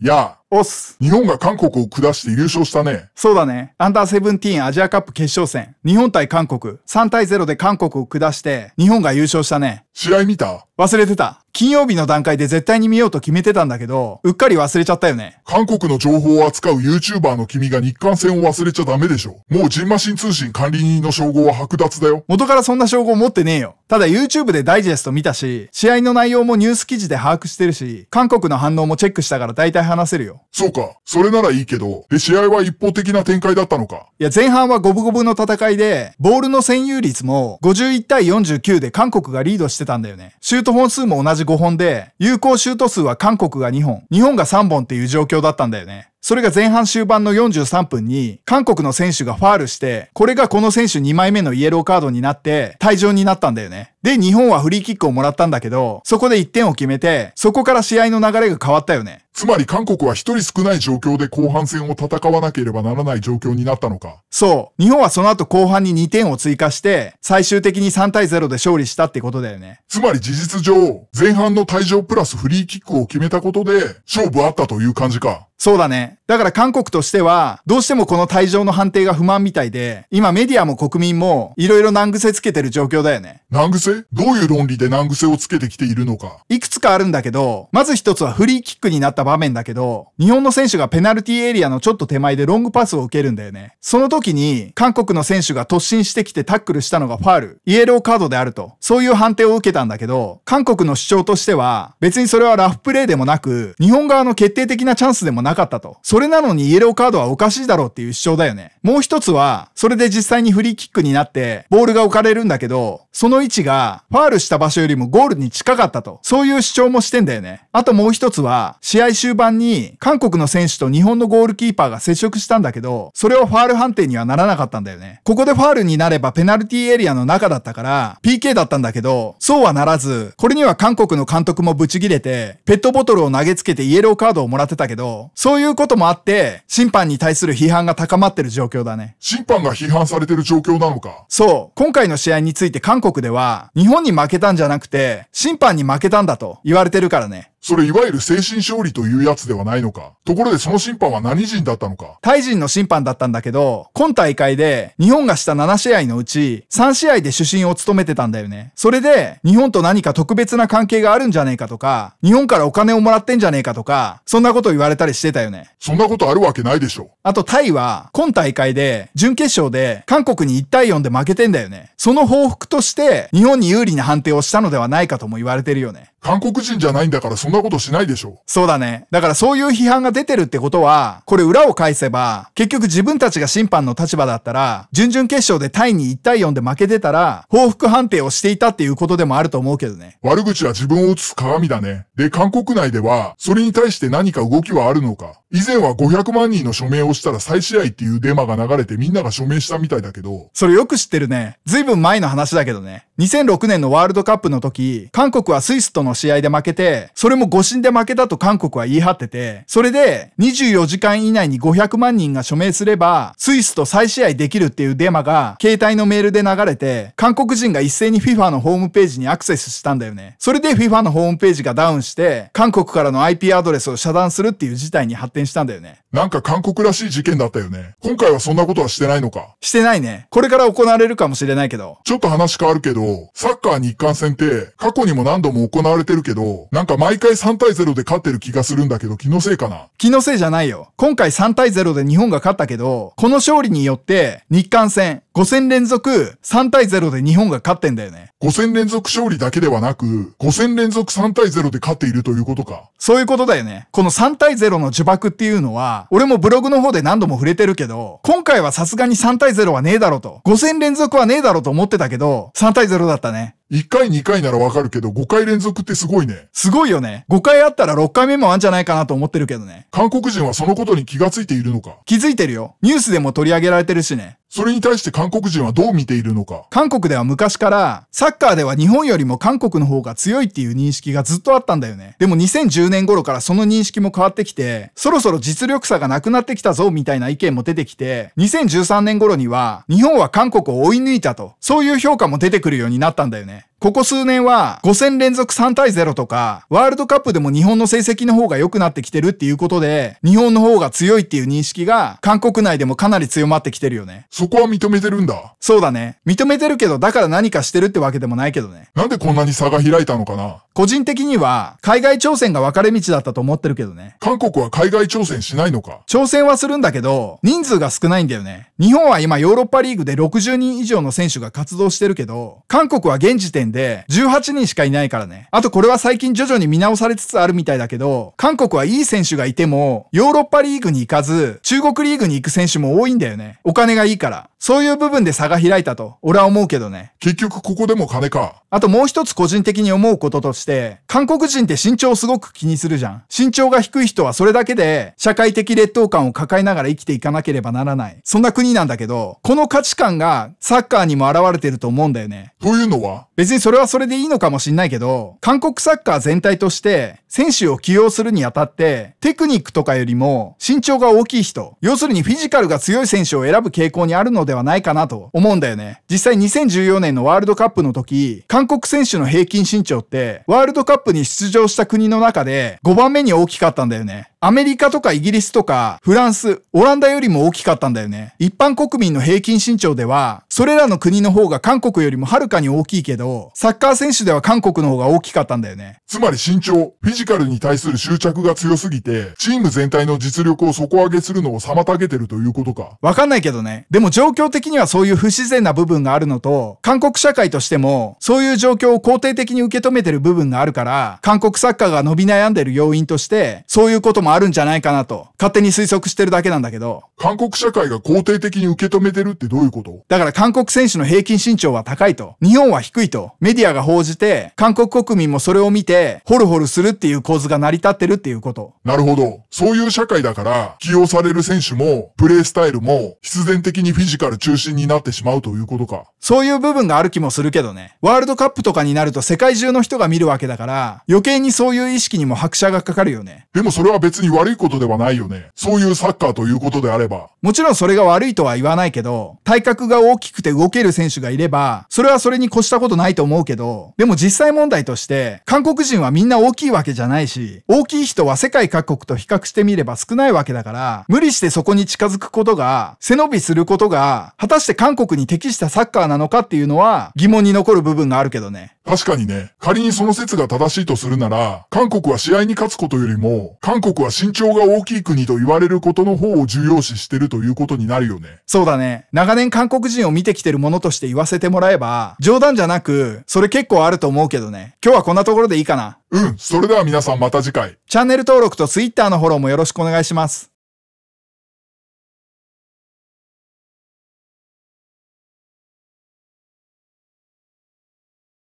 やあ。おっす。日本が韓国を下して優勝したね。そうだね。アンダーセブンティーンアジアカップ決勝戦。日本対韓国。3対0で韓国を下して、日本が優勝したね。試合見た忘れてた。金曜日の段階で絶対に見ようと決めてたんだけど、うっかり忘れちゃったよね。韓国の情報を扱う YouTuber の君が日韓戦を忘れちゃダメでしょ。もうジンマシン通信管理人の称号は剥奪だよ。元からそんな称号持ってねえよ。ただ YouTube でダイジェスト見たし、試合の内容もニュース記事で把握してるし、韓国の反応もチェックしたから大体話せるよ。そうか。それならいいけど、で、試合は一方的な展開だったのか。いや、前半は五分五分の戦いで、ボールの占有率も51対49で韓国がリードしてたんだよね。シュート本数も同じ本で、有効シュート数は韓国が2本、日本が3本っていう状況だったんだよね。それが前半終盤の43分に、韓国の選手がファールして、これがこの選手2枚目のイエローカードになって、退場になったんだよね。で、日本はフリーキックをもらったんだけど、そこで1点を決めて、そこから試合の流れが変わったよね。つまり韓国は1人少ない状況で後半戦を戦わなければならない状況になったのか。そう。日本はその後後半に2点を追加して、最終的に3対0で勝利したってことだよね。つまり事実上、前半の退場プラスフリーキックを決めたことで、勝負あったという感じか。そうだね。だから韓国としては、どうしてもこの退場の判定が不満みたいで、今メディアも国民も、いろいろ難癖つけてる状況だよね。難癖どういう論理で難癖をつけてきているのか。いくつかあるんだけど、まず一つはフリーキックになった場面だけど、日本の選手がペナルティエリアのちょっと手前でロングパスを受けるんだよね。その時に、韓国の選手が突進してきてタックルしたのがファール、イエローカードであると、そういう判定を受けたんだけど、韓国の主張としては、別にそれはラフプレーでもなく、日本側の決定的なチャンスでもなかったと。それなのにイエローカードはおかしいだろうっていう主張だよね。もう一つは、それで実際にフリーキックになって、ボールが置かれるんだけど、その位置がファールした場所よりもゴールに近かったと、そういう主張もしてんだよね。あともう一つは、試合終盤に韓国の選手と日本のゴールキーパーが接触したんだけど、それをファール判定にはならなかったんだよね。ここでファールになればペナルティエリアの中だったから、PK だったんだけど、そうはならず、これには韓国の監督もブチギレて、ペットボトルを投げつけてイエローカードをもらってたけど、そういうこともあって、審判に対する批判が高まってる状況だね。審判が批判されてる状況なのか。そう。今回の試合について韓国では、日本に負けたんじゃなくて、審判に負けたんだと言われてるからね。それいわゆる精神勝利というやつではないのか。ところでその審判は何人だったのか。タイ人の審判だったんだけど、今大会で日本がした7試合のうち3試合で主審を務めてたんだよね。それで日本と何か特別な関係があるんじゃねえかとか、日本からお金をもらってんじゃねえかとか、そんなこと言われたりしてたよね。そんなことあるわけないでしょ。あとタイは今大会で準決勝で韓国に1対4で負けてんだよね。その報復として日本に有利な判定をしたのではないかとも言われてるよね。韓国人じゃないんだからそんなことしないでしょ。そうだね。だからそういう批判が出てるってことは、これ裏を返せば、結局自分たちが審判の立場だったら、準々決勝でタイに1対4で負けてたら、報復判定をしていたっていうことでもあると思うけどね。悪口は自分を映す鏡だね。で、韓国内では、それに対して何か動きはあるのか。以前は500万人の署名をしたら再試合っていうデマが流れてみんなが署名したみたいだけど。それよく知ってるね。ずいぶん前の話だけどね。2006年のワールドカップの時、韓国はスイスとのの試合で負けて、それも誤審で負けたと韓国は言い張ってて、それで24時間以内に500万人が署名すれば、スイスと再試合できるっていうデマが携帯のメールで流れて、韓国人が一斉に FIFA のホームページにアクセスしたんだよね。それで FIFA のホームページがダウンして、韓国からの IP アドレスを遮断するっていう事態に発展したんだよね。なんか韓国らしい事件だったよね。今回はそんなことはしてないのか。してないね。これから行われるかもしれないけど。ちょっと話変わるけど、サッカー日韓戦って過去にも何度も行われれてるけど、なんか毎回3対0で勝ってる気がするんだけど気のせいかな。気のせいじゃないよ。今回3対0で日本が勝ったけど、この勝利によって日韓戦、5戦連続3対0で日本が勝ってんだよね。5戦連続勝利だけではなく、5戦連続3対0で勝っているということか。そういうことだよね。この3対0の呪縛っていうのは、俺もブログの方で何度も触れてるけど、今回はさすがに3対0はねえだろと、5戦連続はねえだろと思ってたけど、3対0だったね。1回2回ならわかるけど、5回連続ってすごいね。すごいよね。5回あったら6回目もあんじゃないかなと思ってるけどね。韓国人はそのことに気がついているのか。気づいてるよ。ニュースでも取り上げられてるしね。それに対して韓韓国人はどう見ているのか。韓国では昔から、サッカーでは日本よりも韓国の方が強いっていう認識がずっとあったんだよね。でも2010年頃からその認識も変わってきて、そろそろ実力差がなくなってきたぞみたいな意見も出てきて、2013年頃には、日本は韓国を追い抜いたと、そういう評価も出てくるようになったんだよね。ここ数年は5戦連続3対0とか、ワールドカップでも日本の成績の方が良くなってきてるっていうことで、日本の方が強いっていう認識が、韓国内でもかなり強まってきてるよね。そこは認めてるんだ。そうだね。認めてるけど、だから何かしてるってわけでもないけどね。なんでこんなに差が開いたのかな個人的には、海外挑戦が分かれ道だったと思ってるけどね。韓国は海外挑戦しないのか挑戦はするんだけど、人数が少ないんだよね。日本は今ヨーロッパリーグで60人以上の選手が活動してるけど、韓国は現時点で18人しかいないからね。あとこれは最近徐々に見直されつつあるみたいだけど、韓国はいい選手がいても、ヨーロッパリーグに行かず、中国リーグに行く選手も多いんだよね。お金がいいから。そういう部分で差が開いたと、俺は思うけどね。結局ここでも金か。あともう一つ個人的に思うこととして、して韓国人って身長すごく気にするじゃん身長が低い人はそれだけで社会的劣等感を抱えながら生きていかなければならないそんな国なんだけどこの価値観がサッカーにも現れてると思うんだよねというのは別にそれはそれでいいのかもしんないけど、韓国サッカー全体として、選手を起用するにあたって、テクニックとかよりも身長が大きい人、要するにフィジカルが強い選手を選ぶ傾向にあるのではないかなと思うんだよね。実際2014年のワールドカップの時、韓国選手の平均身長って、ワールドカップに出場した国の中で5番目に大きかったんだよね。アメリカとかイギリスとかフランス、オランダよりも大きかったんだよね。一般国民の平均身長では、それらの国の方が韓国よりもはるかに大きいけど、ど、サッカー選手では韓国の方が大きかったんだよね。つまり身長、フィジカルに対する執着が強すぎて、チーム全体の実力を底上げするのを妨げてるということか。わかんないけどね。でも状況的にはそういう不自然な部分があるのと、韓国社会としても、そういう状況を肯定的に受け止めてる部分があるから、韓国サッカーが伸び悩んでる要因として、そういうこともあるんじゃないかなと、勝手に推測してるだけなんだけど。韓国社会が肯定的に受け止めてるってどういうことだから韓国選手の平均身長は高いと、日本は低いと、と、メディアが報じて、韓国国民もそれを見て、ホルホルするっていう構図が成り立ってるっていうこと。なるほど。そういう社会だから、起用される選手も、プレースタイルも、必然的にフィジカル中心になってしまうということか。そういう部分がある気もするけどね。ワールドカップとかになると世界中の人が見るわけだから、余計にそういう意識にも拍車がかかるよね。でもそれは別に悪いことではないよね。そういうサッカーということであれば。もちろんそれが悪いとは言わないけど、体格が大きくて動ける選手がいれば、それはそれに越したことないないと思うけど、でも実際問題として、韓国人はみんな大きいわけじゃないし、大きい人は世界各国と比較してみれば少ないわけだから、無理してそこに近づくことが、背伸びすることが、果たして韓国に適したサッカーなのかっていうのは疑問に残る部分があるけどね。確かにね、仮にその説が正しいとするなら、韓国は試合に勝つことよりも、韓国は身長が大きい国と言われることの方を重要視してるということになるよね。そうだね。長年韓国人を見てきてるものとして言わせてもらえば、冗談じゃなく、それ結構あると思うけどね。今日はこんなところでいいかな。うん、それでは皆さんまた次回。チャンネル登録と Twitter のフォローもよろしくお願いします。